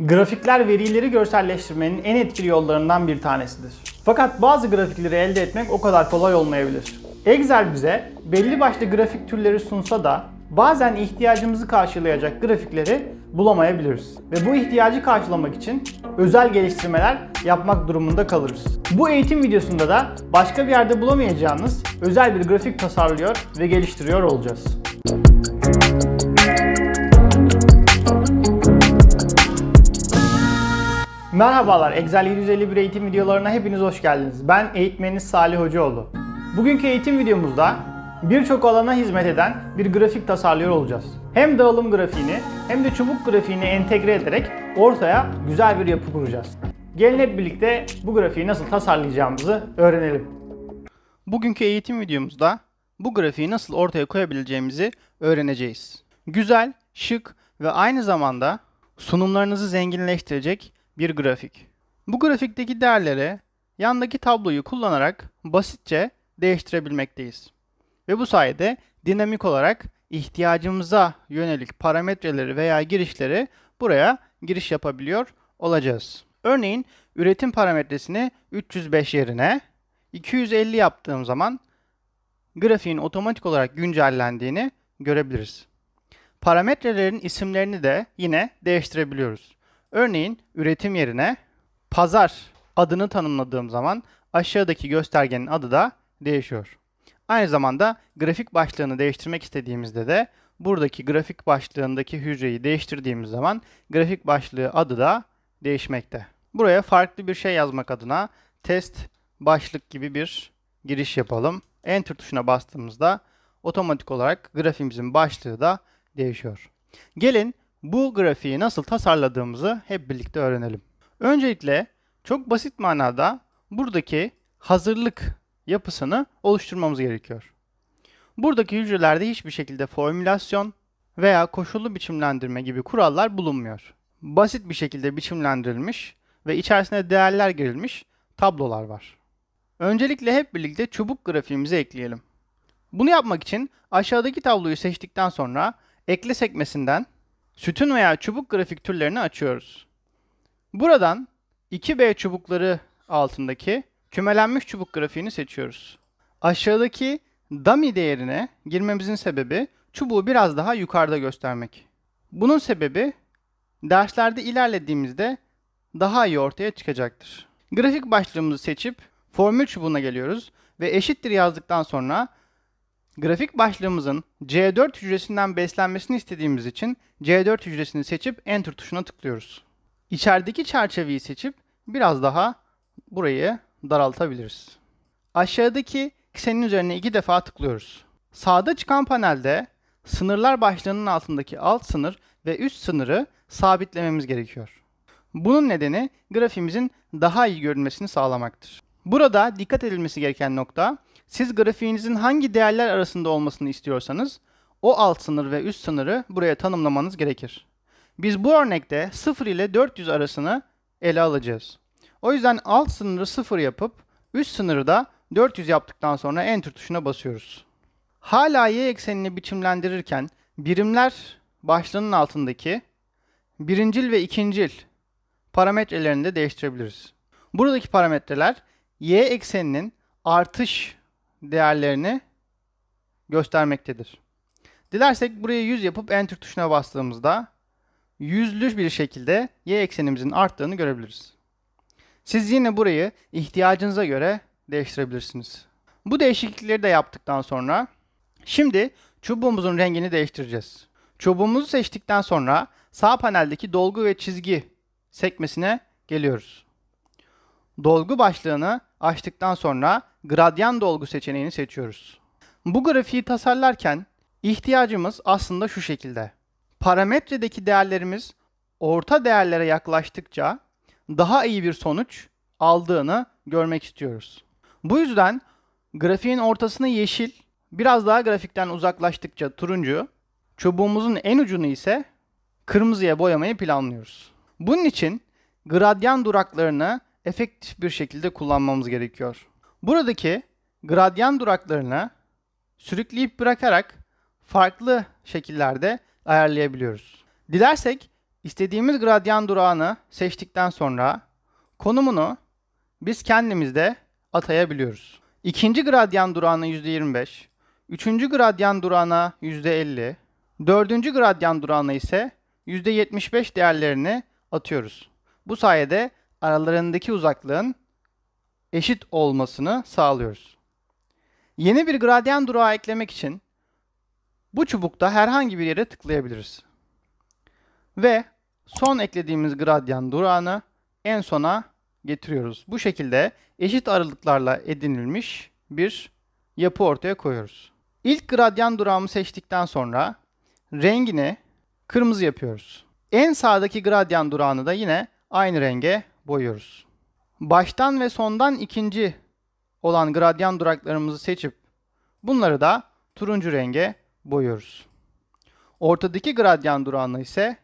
Grafikler verileri görselleştirmenin en etkili yollarından bir tanesidir. Fakat bazı grafikleri elde etmek o kadar kolay olmayabilir. Excel bize belli başlı grafik türleri sunsa da bazen ihtiyacımızı karşılayacak grafikleri bulamayabiliriz. Ve bu ihtiyacı karşılamak için özel geliştirmeler yapmak durumunda kalırız. Bu eğitim videosunda da başka bir yerde bulamayacağınız özel bir grafik tasarlıyor ve geliştiriyor olacağız. Merhabalar, Excel 751 eğitim videolarına hepiniz hoş geldiniz. Ben eğitmeniniz Salih Hocaoğlu. Bugünkü eğitim videomuzda birçok alana hizmet eden bir grafik tasarlıyor olacağız. Hem dağılım grafiğini hem de çubuk grafiğini entegre ederek ortaya güzel bir yapı kuracağız. Gelin hep birlikte bu grafiği nasıl tasarlayacağımızı öğrenelim. Bugünkü eğitim videomuzda bu grafiği nasıl ortaya koyabileceğimizi öğreneceğiz. Güzel, şık ve aynı zamanda sunumlarınızı zenginleştirecek bir grafik. Bu grafikteki değerleri yandaki tabloyu kullanarak basitçe değiştirebilmekteyiz. Ve bu sayede dinamik olarak ihtiyacımıza yönelik parametreleri veya girişleri buraya giriş yapabiliyor olacağız. Örneğin üretim parametresini 305 yerine 250 yaptığım zaman grafiğin otomatik olarak güncellendiğini görebiliriz. Parametrelerin isimlerini de yine değiştirebiliyoruz. Örneğin üretim yerine pazar adını tanımladığım zaman aşağıdaki göstergenin adı da değişiyor. Aynı zamanda grafik başlığını değiştirmek istediğimizde de buradaki grafik başlığındaki hücreyi değiştirdiğimiz zaman grafik başlığı adı da değişmekte. Buraya farklı bir şey yazmak adına test başlık gibi bir giriş yapalım. Enter tuşuna bastığımızda otomatik olarak grafimizin başlığı da değişiyor. Gelin bu grafiği nasıl tasarladığımızı hep birlikte öğrenelim. Öncelikle çok basit manada buradaki hazırlık yapısını oluşturmamız gerekiyor. Buradaki hücrelerde hiçbir şekilde formülasyon veya koşullu biçimlendirme gibi kurallar bulunmuyor. Basit bir şekilde biçimlendirilmiş ve içerisine değerler girilmiş tablolar var. Öncelikle hep birlikte çubuk grafiğimizi ekleyelim. Bunu yapmak için aşağıdaki tabloyu seçtikten sonra ekle sekmesinden sütun veya çubuk grafik türlerini açıyoruz. Buradan 2B çubukları altındaki kümelenmiş çubuk grafiğini seçiyoruz. Aşağıdaki dummy değerine girmemizin sebebi çubuğu biraz daha yukarıda göstermek. Bunun sebebi derslerde ilerlediğimizde daha iyi ortaya çıkacaktır. Grafik başlığımızı seçip formül çubuğuna geliyoruz ve eşittir yazdıktan sonra Grafik başlığımızın C4 hücresinden beslenmesini istediğimiz için C4 hücresini seçip Enter tuşuna tıklıyoruz. İçerideki çerçeveyi seçip biraz daha burayı daraltabiliriz. Aşağıdaki eksenin üzerine iki defa tıklıyoruz. Sağda çıkan panelde sınırlar başlığının altındaki alt sınır ve üst sınırı sabitlememiz gerekiyor. Bunun nedeni grafimizin daha iyi görünmesini sağlamaktır. Burada dikkat edilmesi gereken nokta siz grafiğinizin hangi değerler arasında olmasını istiyorsanız o alt sınır ve üst sınırı buraya tanımlamanız gerekir. Biz bu örnekte 0 ile 400 arasını ele alacağız. O yüzden alt sınırı 0 yapıp üst sınırı da 400 yaptıktan sonra enter tuşuna basıyoruz. Hala y eksenini biçimlendirirken birimler başlığının altındaki birincil ve ikincil parametrelerini de değiştirebiliriz. Buradaki parametreler y ekseninin artış değerlerini göstermektedir. Dilersek buraya 100 yapıp Enter tuşuna bastığımızda yüzlü bir şekilde y eksenimizin arttığını görebiliriz. Siz yine burayı ihtiyacınıza göre değiştirebilirsiniz. Bu değişiklikleri de yaptıktan sonra şimdi çubuğumuzun rengini değiştireceğiz. Çubuğumuzu seçtikten sonra sağ paneldeki dolgu ve çizgi sekmesine geliyoruz. Dolgu başlığını açtıktan sonra gradyan dolgu seçeneğini seçiyoruz. Bu grafiği tasarlarken ihtiyacımız aslında şu şekilde. Parametredeki değerlerimiz orta değerlere yaklaştıkça daha iyi bir sonuç aldığını görmek istiyoruz. Bu yüzden grafiğin ortasını yeşil, biraz daha grafikten uzaklaştıkça turuncu, çubuğumuzun en ucunu ise kırmızıya boyamayı planlıyoruz. Bunun için gradyan duraklarını efektif bir şekilde kullanmamız gerekiyor. Buradaki gradyan duraklarını sürükleyip bırakarak farklı şekillerde ayarlayabiliyoruz. Dilersek istediğimiz gradyan durağını seçtikten sonra konumunu biz kendimizde atayabiliyoruz. İkinci gradyan durağına %25, üçüncü gradyan durağına %50, dördüncü gradyan durağına ise %75 değerlerini atıyoruz. Bu sayede aralarındaki uzaklığın eşit olmasını sağlıyoruz. Yeni bir gradyan durağı eklemek için bu çubukta herhangi bir yere tıklayabiliriz. Ve son eklediğimiz gradyan durağını en sona getiriyoruz. Bu şekilde eşit aralıklarla edinilmiş bir yapı ortaya koyuyoruz. İlk gradyan durağımı seçtikten sonra rengini kırmızı yapıyoruz. En sağdaki gradyan durağını da yine aynı renge boyuyoruz. Baştan ve sondan ikinci olan gradyan duraklarımızı seçip bunları da turuncu renge boyuyoruz. Ortadaki gradyan durağını ise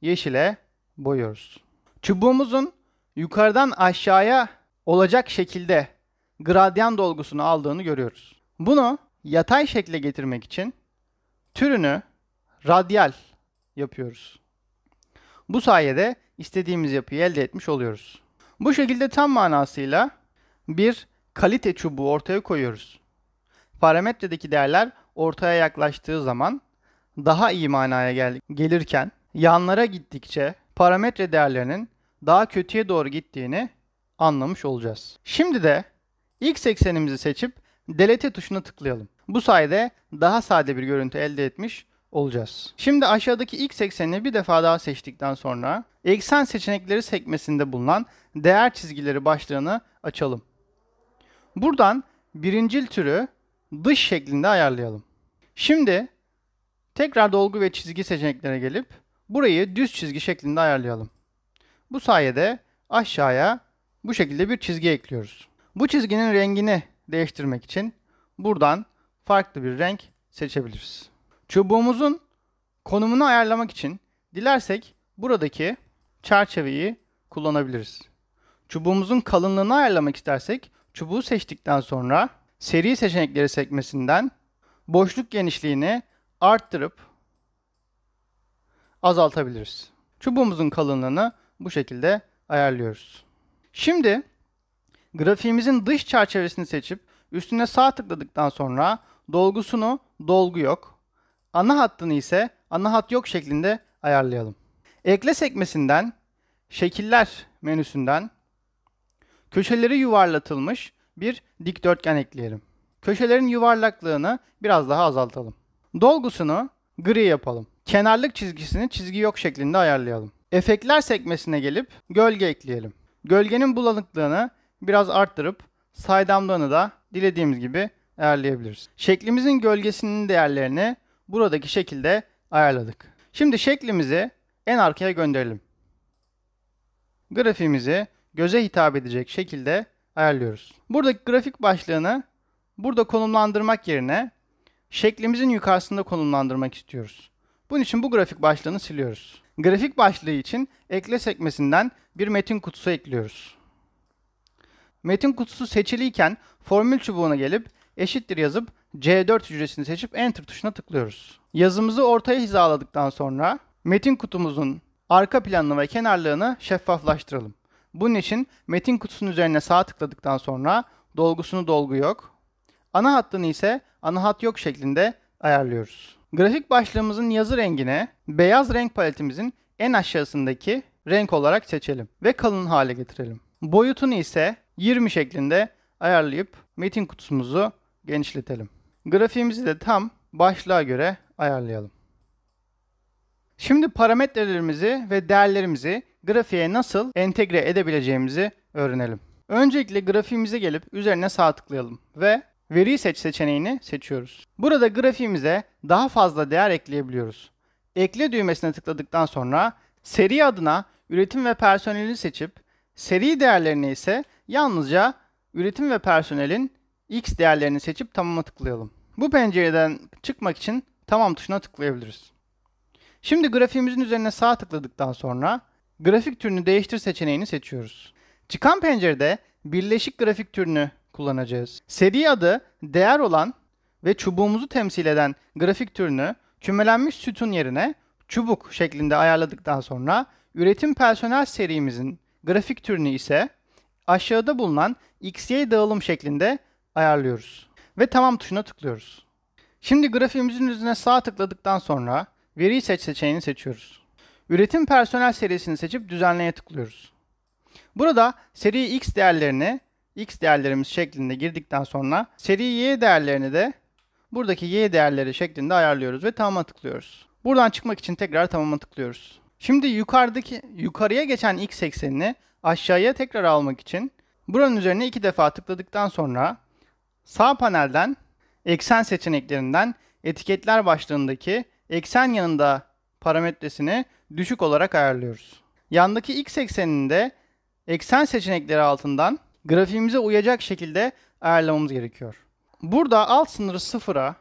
yeşile boyuyoruz. Çubuğumuzun yukarıdan aşağıya olacak şekilde gradyan dolgusunu aldığını görüyoruz. Bunu yatay şekle getirmek için türünü radyal yapıyoruz. Bu sayede istediğimiz yapıyı elde etmiş oluyoruz. Bu şekilde tam manasıyla bir kalite çubuğu ortaya koyuyoruz. Parametredeki değerler ortaya yaklaştığı zaman daha iyi manaya gel gelirken yanlara gittikçe parametre değerlerinin daha kötüye doğru gittiğini anlamış olacağız. Şimdi de x eksenimizi seçip delete tuşuna tıklayalım. Bu sayede daha sade bir görüntü elde etmiş olacağız. Şimdi aşağıdaki ilk seksenini bir defa daha seçtikten sonra eksen seçenekleri sekmesinde bulunan değer çizgileri başlığını açalım. Buradan birincil türü dış şeklinde ayarlayalım. Şimdi tekrar dolgu ve çizgi seçeneklerine gelip burayı düz çizgi şeklinde ayarlayalım. Bu sayede aşağıya bu şekilde bir çizgi ekliyoruz. Bu çizginin rengini değiştirmek için buradan farklı bir renk seçebiliriz. Çubuğumuzun konumunu ayarlamak için dilersek buradaki çerçeveyi kullanabiliriz. Çubuğumuzun kalınlığını ayarlamak istersek çubuğu seçtikten sonra seri seçenekleri sekmesinden boşluk genişliğini arttırıp azaltabiliriz. Çubuğumuzun kalınlığını bu şekilde ayarlıyoruz. Şimdi grafiğimizin dış çerçevesini seçip üstüne sağ tıkladıktan sonra dolgusunu dolgu yok Ana hattını ise ana hat yok şeklinde ayarlayalım. Ekle sekmesinden şekiller menüsünden köşeleri yuvarlatılmış bir dikdörtgen ekleyelim. Köşelerin yuvarlaklığını biraz daha azaltalım. Dolgusunu gri yapalım. Kenarlık çizgisini çizgi yok şeklinde ayarlayalım. Efektler sekmesine gelip gölge ekleyelim. Gölgenin bulanıklığını biraz arttırıp saydamlığını da dilediğimiz gibi ayarlayabiliriz. Şeklimizin gölgesinin değerlerini buradaki şekilde ayarladık. Şimdi şeklimizi en arkaya gönderelim. Grafimizi göze hitap edecek şekilde ayarlıyoruz. Buradaki grafik başlığını burada konumlandırmak yerine şeklimizin yukarısında konumlandırmak istiyoruz. Bunun için bu grafik başlığını siliyoruz. Grafik başlığı için ekle sekmesinden bir metin kutusu ekliyoruz. Metin kutusu seçiliyken formül çubuğuna gelip eşittir yazıp C4 hücresini seçip Enter tuşuna tıklıyoruz. Yazımızı ortaya hizaladıktan sonra metin kutumuzun arka planını ve kenarlığını şeffaflaştıralım. Bunun için metin kutusunun üzerine sağ tıkladıktan sonra dolgusunu dolgu yok, ana hattını ise ana hat yok şeklinde ayarlıyoruz. Grafik başlığımızın yazı rengine beyaz renk paletimizin en aşağısındaki renk olarak seçelim ve kalın hale getirelim. Boyutunu ise 20 şeklinde ayarlayıp metin kutumuzu genişletelim. Grafiğimizi de tam başlığa göre ayarlayalım. Şimdi parametrelerimizi ve değerlerimizi grafiğe nasıl entegre edebileceğimizi öğrenelim. Öncelikle grafiğimize gelip üzerine sağ tıklayalım ve Veri seç seçeneğini seçiyoruz. Burada grafiğimize daha fazla değer ekleyebiliyoruz. Ekle düğmesine tıkladıktan sonra seri adına üretim ve personeli seçip seri değerlerini ise yalnızca üretim ve personelin X değerlerini seçip tamama tıklayalım. Bu pencereden çıkmak için tamam tuşuna tıklayabiliriz. Şimdi grafiğimizin üzerine sağ tıkladıktan sonra grafik türünü değiştir seçeneğini seçiyoruz. Çıkan pencerede birleşik grafik türünü kullanacağız. Seri adı değer olan ve çubuğumuzu temsil eden grafik türünü kümelenmiş sütun yerine çubuk şeklinde ayarladıktan sonra üretim personel serimizin grafik türünü ise aşağıda bulunan XY dağılım şeklinde ayarlıyoruz ve tamam tuşuna tıklıyoruz. Şimdi grafiğimizin üzerine sağ tıkladıktan sonra Veri seç seçeneğini seçiyoruz. Üretim personel serisini seçip düzenleye tıklıyoruz. Burada seri x değerlerini x değerlerimiz şeklinde girdikten sonra seri y değerlerini de buradaki y değerleri şeklinde ayarlıyoruz ve tamama tıklıyoruz. Buradan çıkmak için tekrar tamama tıklıyoruz. Şimdi yukarıdaki yukarıya geçen x eksenini aşağıya tekrar almak için buranın üzerine iki defa tıkladıktan sonra Sağ panelden eksen seçeneklerinden etiketler başlığındaki eksen yanında parametresini düşük olarak ayarlıyoruz. Yandaki x ekseninde eksen seçenekleri altından grafiğimize uyacak şekilde ayarlamamız gerekiyor. Burada alt sınırı 0'a,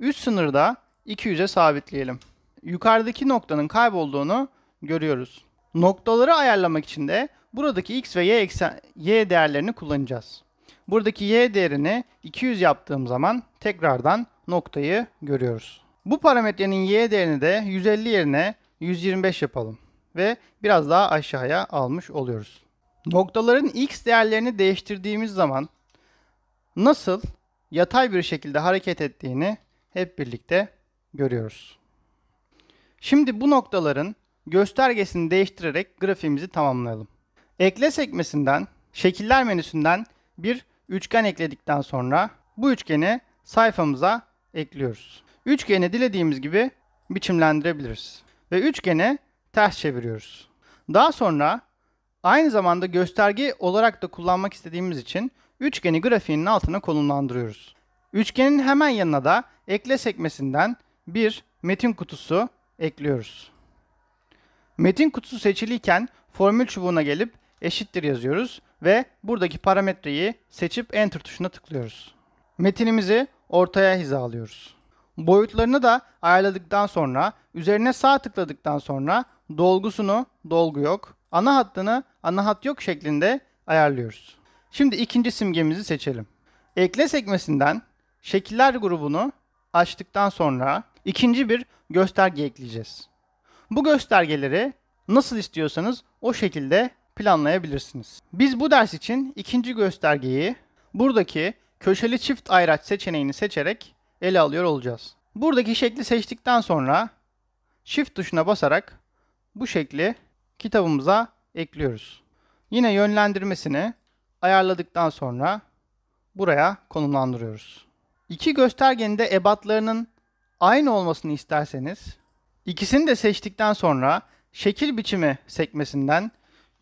üst sınırda 200'e sabitleyelim. Yukarıdaki noktanın kaybolduğunu görüyoruz. Noktaları ayarlamak için de buradaki x ve y eksen y değerlerini kullanacağız. Buradaki y değerini 200 yaptığım zaman tekrardan noktayı görüyoruz. Bu parametrenin y değerini de 150 yerine 125 yapalım ve biraz daha aşağıya almış oluyoruz. Noktaların x değerlerini değiştirdiğimiz zaman nasıl yatay bir şekilde hareket ettiğini hep birlikte görüyoruz. Şimdi bu noktaların göstergesini değiştirerek grafiğimizi tamamlayalım. Ekle sekmesinden, şekiller menüsünden bir üçgen ekledikten sonra bu üçgeni sayfamıza ekliyoruz. Üçgeni dilediğimiz gibi biçimlendirebiliriz. Ve üçgeni ters çeviriyoruz. Daha sonra aynı zamanda gösterge olarak da kullanmak istediğimiz için üçgeni grafiğinin altına konumlandırıyoruz. Üçgenin hemen yanına da ekle sekmesinden bir metin kutusu ekliyoruz. Metin kutusu seçiliyken formül çubuğuna gelip eşittir yazıyoruz ve buradaki parametreyi seçip Enter tuşuna tıklıyoruz. Metinimizi ortaya hizalıyoruz. Boyutlarını da ayarladıktan sonra üzerine sağ tıkladıktan sonra dolgusunu dolgu yok, ana hattını ana hat yok şeklinde ayarlıyoruz. Şimdi ikinci simgemizi seçelim. Ekle sekmesinden şekiller grubunu açtıktan sonra ikinci bir gösterge ekleyeceğiz. Bu göstergeleri nasıl istiyorsanız o şekilde planlayabilirsiniz. Biz bu ders için ikinci göstergeyi buradaki köşeli çift ayraç seçeneğini seçerek ele alıyor olacağız. Buradaki şekli seçtikten sonra shift tuşuna basarak bu şekli kitabımıza ekliyoruz. Yine yönlendirmesini ayarladıktan sonra buraya konumlandırıyoruz. İki göstergenin de ebatlarının aynı olmasını isterseniz ikisini de seçtikten sonra şekil biçimi sekmesinden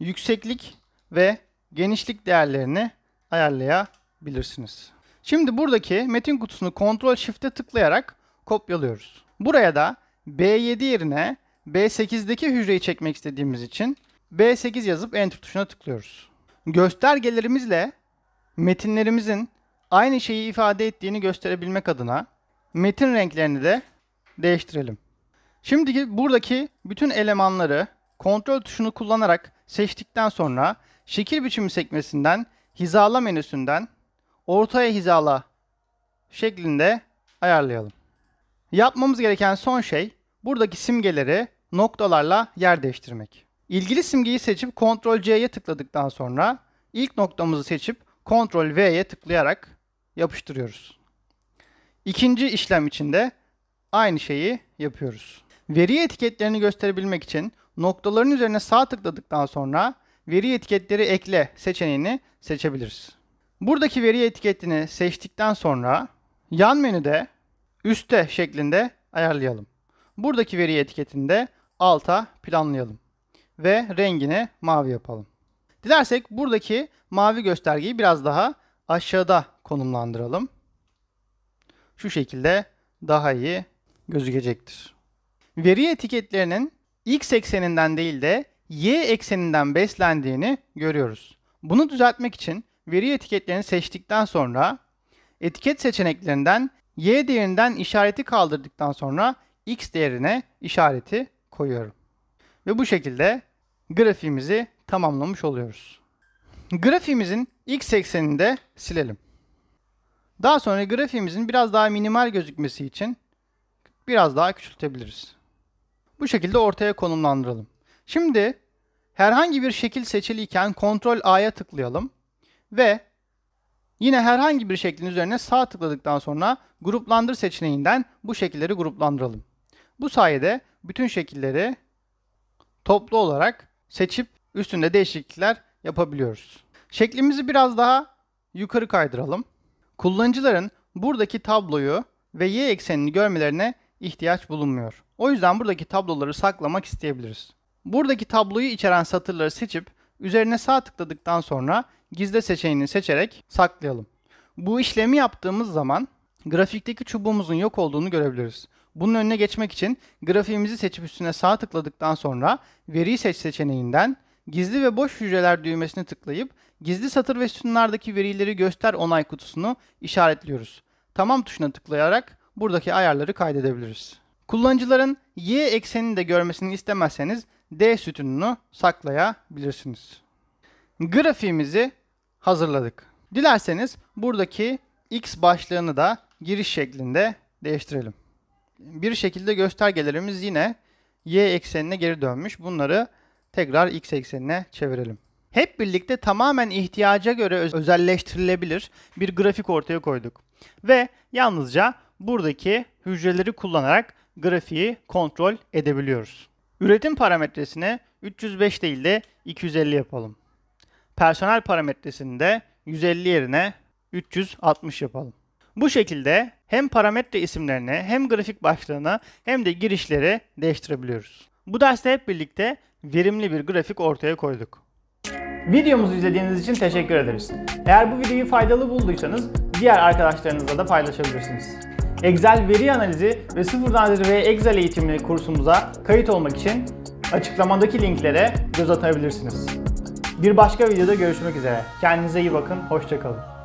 yükseklik ve genişlik değerlerini ayarlayabilirsiniz. Şimdi buradaki metin kutusunu Ctrl Shift'e tıklayarak kopyalıyoruz. Buraya da B7 yerine B8'deki hücreyi çekmek istediğimiz için B8 yazıp Enter tuşuna tıklıyoruz. Göstergelerimizle metinlerimizin aynı şeyi ifade ettiğini gösterebilmek adına metin renklerini de değiştirelim. Şimdiki buradaki bütün elemanları kontrol tuşunu kullanarak seçtikten sonra şekil biçimi sekmesinden hizala menüsünden ortaya hizala şeklinde ayarlayalım. Yapmamız gereken son şey buradaki simgeleri noktalarla yer değiştirmek. İlgili simgeyi seçip Ctrl C'ye tıkladıktan sonra ilk noktamızı seçip Ctrl V'ye tıklayarak yapıştırıyoruz. İkinci işlem içinde aynı şeyi yapıyoruz. Veri etiketlerini gösterebilmek için noktaların üzerine sağ tıkladıktan sonra veri etiketleri ekle seçeneğini seçebiliriz. Buradaki veri etiketini seçtikten sonra yan menüde üste şeklinde ayarlayalım. Buradaki veri etiketini de alta planlayalım ve rengini mavi yapalım. Dilersek buradaki mavi göstergeyi biraz daha aşağıda konumlandıralım. Şu şekilde daha iyi gözükecektir veri etiketlerinin x ekseninden değil de y ekseninden beslendiğini görüyoruz. Bunu düzeltmek için veri etiketlerini seçtikten sonra etiket seçeneklerinden y değerinden işareti kaldırdıktan sonra x değerine işareti koyuyorum. Ve bu şekilde grafiğimizi tamamlamış oluyoruz. Grafiğimizin x eksenini de silelim. Daha sonra grafiğimizin biraz daha minimal gözükmesi için biraz daha küçültebiliriz. Bu şekilde ortaya konumlandıralım. Şimdi herhangi bir şekil seçiliyken kontrol A'ya tıklayalım ve yine herhangi bir şeklin üzerine sağ tıkladıktan sonra gruplandır seçeneğinden bu şekilleri gruplandıralım. Bu sayede bütün şekilleri toplu olarak seçip üstünde değişiklikler yapabiliyoruz. Şeklimizi biraz daha yukarı kaydıralım. Kullanıcıların buradaki tabloyu ve y eksenini görmelerine ihtiyaç bulunmuyor. O yüzden buradaki tabloları saklamak isteyebiliriz. Buradaki tabloyu içeren satırları seçip üzerine sağ tıkladıktan sonra gizle seçeneğini seçerek saklayalım. Bu işlemi yaptığımız zaman grafikteki çubuğumuzun yok olduğunu görebiliriz. Bunun önüne geçmek için grafiğimizi seçip üstüne sağ tıkladıktan sonra Veri seç seçeneğinden gizli ve boş hücreler düğmesine tıklayıp gizli satır ve sütunlardaki verileri göster onay kutusunu işaretliyoruz. Tamam tuşuna tıklayarak buradaki ayarları kaydedebiliriz. Kullanıcıların y eksenini de görmesini istemezseniz d sütununu saklayabilirsiniz. Grafiğimizi hazırladık. Dilerseniz buradaki x başlığını da giriş şeklinde değiştirelim. Bir şekilde göstergelerimiz yine y eksenine geri dönmüş. Bunları tekrar x eksenine çevirelim. Hep birlikte tamamen ihtiyaca göre özelleştirilebilir bir grafik ortaya koyduk. Ve yalnızca buradaki hücreleri kullanarak grafiği kontrol edebiliyoruz. Üretim parametresini 305 değil de 250 yapalım. Personel parametresini de 150 yerine 360 yapalım. Bu şekilde hem parametre isimlerini hem grafik başlığını hem de girişleri değiştirebiliyoruz. Bu derste hep birlikte verimli bir grafik ortaya koyduk. Videomuzu izlediğiniz için teşekkür ederiz. Eğer bu videoyu faydalı bulduysanız diğer arkadaşlarınızla da paylaşabilirsiniz. Excel veri analizi ve sıfırdan zirveye Excel eğitimli kursumuza kayıt olmak için açıklamadaki linklere göz atabilirsiniz. Bir başka videoda görüşmek üzere. Kendinize iyi bakın, hoşçakalın.